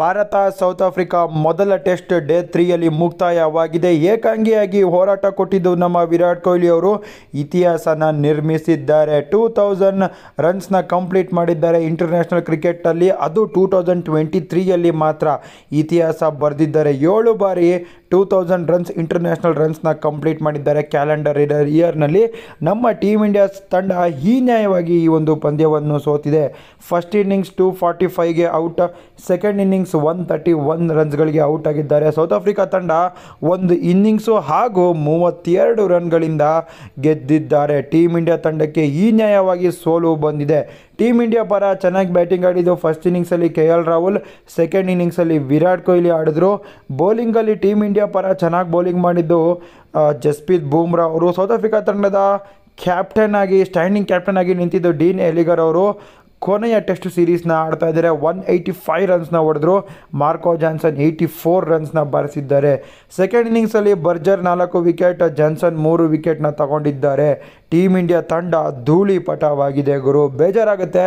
Bharat South Africa ಮೊದಲ test day ತ್ರೀಯಲ್ಲಿ ಮುಕ್ತಾಯವಾಗಿದೆ ಏಕಾಂಗಿಯಾಗಿ ಹೋರಾಟ ಕೊಟ್ಟಿದ್ದು ನಮ್ಮ ವಿರಾಟ್ ಕೊಹ್ಲಿ ಅವರು ಇತಿಹಾಸನ ನಿರ್ಮಿಸಿದ್ದಾರೆ ಟೂ ತೌಸಂಡ್ ರನ್ಸ್ನ ಕಂಪ್ಲೀಟ್ ಮಾಡಿದ್ದಾರೆ ಇಂಟರ್ನ್ಯಾಷನಲ್ ಕ್ರಿಕೆಟಲ್ಲಿ ಅದು ಟೂ ತೌಸಂಡ್ ಟ್ವೆಂಟಿ ತ್ರೀಯಲ್ಲಿ ಮಾತ್ರ ಇತಿಹಾಸ ಬರೆದಿದ್ದಾರೆ ಏಳು ಬಾರಿ ಟೂ ತೌಸಂಡ್ ರನ್ಸ್ ಇಂಟರ್ನ್ಯಾಷನಲ್ ರನ್ಸ್ನ ಕಂಪ್ಲೀಟ್ ಮಾಡಿದ್ದಾರೆ ಕ್ಯಾಲೆಂಡರ್ ಇಯರ್ನಲ್ಲಿ ನಮ್ಮ ಟೀಮ್ ಇಂಡಿಯಾ ತಂಡ ಹೀನ್ಯಾಯವಾಗಿ ಈ ಒಂದು ಪಂದ್ಯವನ್ನು ಸೋತಿದೆ ಫಸ್ಟ್ ಇನ್ನಿಂಗ್ಸ್ ಟೂ ಫಾರ್ಟಿ ಫೈವ್ಗೆ out second innings innings one thirty one ರನ್ಸ್ಗಳಿಗೆ ಔಟ್ ಆಗಿದ್ದಾರೆ ಸೌತ್ ಆಫ್ರಿಕಾ ತಂಡ ಒಂದು ಇನ್ನಿಂಗ್ಸು ಹಾಗೂ ಮೂವತ್ತೆರಡು ರನ್ಗಳಿಂದ ಗೆದ್ದಿದ್ದಾರೆ ಟೀಮ್ ಇಂಡಿಯಾ ತಂಡಕ್ಕೆ ಈ ನ್ಯಾಯವಾಗಿ ಸೋಲು ಬಂದಿದೆ ಟೀಮ್ ಇಂಡಿಯಾ ಪರ ಚೆನ್ನಾಗಿ ಬ್ಯಾಟಿಂಗ್ ಆಡಿದ್ದು ಫಸ್ಟ್ ಇನ್ನಿಂಗ್ಸಲ್ಲಿ ಕೆ ಎಲ್ ರಾಹುಲ್ ಸೆಕೆಂಡ್ ಇನ್ನಿಂಗ್ಸಲ್ಲಿ ವಿರಾಟ್ ಕೊಹ್ಲಿ ಆಡಿದ್ರು ಬೌಲಿಂಗಲ್ಲಿ ಟೀಮ್ ಇಂಡಿಯಾ ಪರ ಚೆನ್ನಾಗಿ ಬೌಲಿಂಗ್ ಮಾಡಿದ್ದು ಜಸ್ಪ್ರೀತ್ ಬೂಮ್ರಾ ಅವರು ಸೌತ್ ಆಫ್ರಿಕಾ ತಂಡದ ಕ್ಯಾಪ್ಟನ್ ಆಗಿ ಸ್ಟ್ಯಾಂಡಿಂಗ್ ಕ್ಯಾಪ್ಟನ್ ಆಗಿ ನಿಂತಿದ್ದು ಡೀನ್ ಎಲಿಗರ್ ಅವರು ಕೊನೆಯ ಟೆಸ್ಟ್ ಸೀರೀಸ್ನ ಆಡ್ತಾ ಇದ್ದಾರೆ ಒನ್ ಏಯ್ಟಿ ಫೈವ್ ರನ್ಸ್ನ ಹೊಡೆದ್ರು ಮಾರ್ಕೋ ಜಾನ್ಸನ್ ಏಯ್ಟಿ ಫೋರ್ ರನ್ಸ್ನ ಬಾರಿಸಿದ್ದಾರೆ ಸೆಕೆಂಡ್ ಇನ್ನಿಂಗ್ಸಲ್ಲಿ ಬರ್ಜರ್ ನಾಲ್ಕು ವಿಕೆಟ್ ಜಾನ್ಸನ್ ಮೂರು ವಿಕೆಟ್ನ ತಗೊಂಡಿದ್ದಾರೆ ಟೀಮ್ ಇಂಡಿಯಾ ತಂಡ ಧೂಳಿ ಪಟವಾಗಿದೆ ಗುರು ಬೇಜಾರಾಗುತ್ತೆ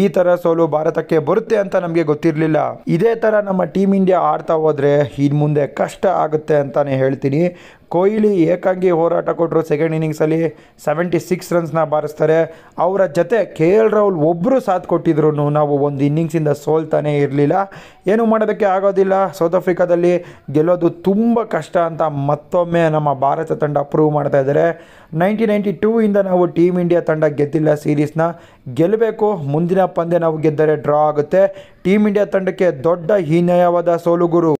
ಈ ಥರ ಸೋಲು ಭಾರತಕ್ಕೆ ಬರುತ್ತೆ ಅಂತ ನಮಗೆ ಗೊತ್ತಿರಲಿಲ್ಲ ಇದೇ ಥರ ನಮ್ಮ ಟೀಮ್ ಇಂಡಿಯಾ ಆಡ್ತಾ ಹೋದ್ರೆ ಇನ್ನು ಮುಂದೆ ಕಷ್ಟ ಆಗುತ್ತೆ ಅಂತಾನೆ ಹೇಳ್ತೀನಿ ಕೊಹ್ಲಿ ಏಕಾಂಗಿ ಹೋರಾಟ ಕೊಟ್ಟರು ಸೆಕೆಂಡ್ ಇನ್ನಿಂಗ್ಸಲ್ಲಿ ಸೆವೆಂಟಿ ಸಿಕ್ಸ್ ರನ್ಸ್ನ ಬಾರಿಸ್ತಾರೆ ಅವರ ಜೊತೆ ಕೆ ಎಲ್ ರಾಹುಲ್ ಒಬ್ಬರು ಸಾಥ್ ಕೊಟ್ಟಿದ್ರು ನಾವು ಒಂದು ಇನ್ನಿಂಗ್ಸಿಂದ ಸೋಲ್ತಾನೇ ಇರಲಿಲ್ಲ ಏನು ಮಾಡೋದಕ್ಕೆ ಆಗೋದಿಲ್ಲ ಸೌತ್ ಆಫ್ರಿಕಾದಲ್ಲಿ ಗೆಲ್ಲೋದು ತುಂಬ ಕಷ್ಟ ಅಂತ ಮತ್ತೊಮ್ಮೆ ನಮ್ಮ ಭಾರತ ತಂಡ ಪ್ರೂವ್ ಮಾಡ್ತಾ ಇದ್ದಾರೆ ನೈನ್ಟೀನ್ ಟೂ ಇಂದ ನಾವು ಟೀಮ್ ಇಂಡಿಯಾ ತಂಡ ಗೆದ್ದಿಲ್ಲ ಸೀರೀಸ್ನ ಗೆಲ್ಲಬೇಕು ಮುಂದಿನ ಪಂದ್ಯ ನಾವು ಗೆದ್ದರೆ ಡ್ರಾ ಆಗುತ್ತೆ ಟೀಮ್ ಇಂಡಿಯಾ ತಂಡಕ್ಕೆ ದೊಡ್ಡ ಹೀನಾಯವಾದ ಸೋಲುಗುರು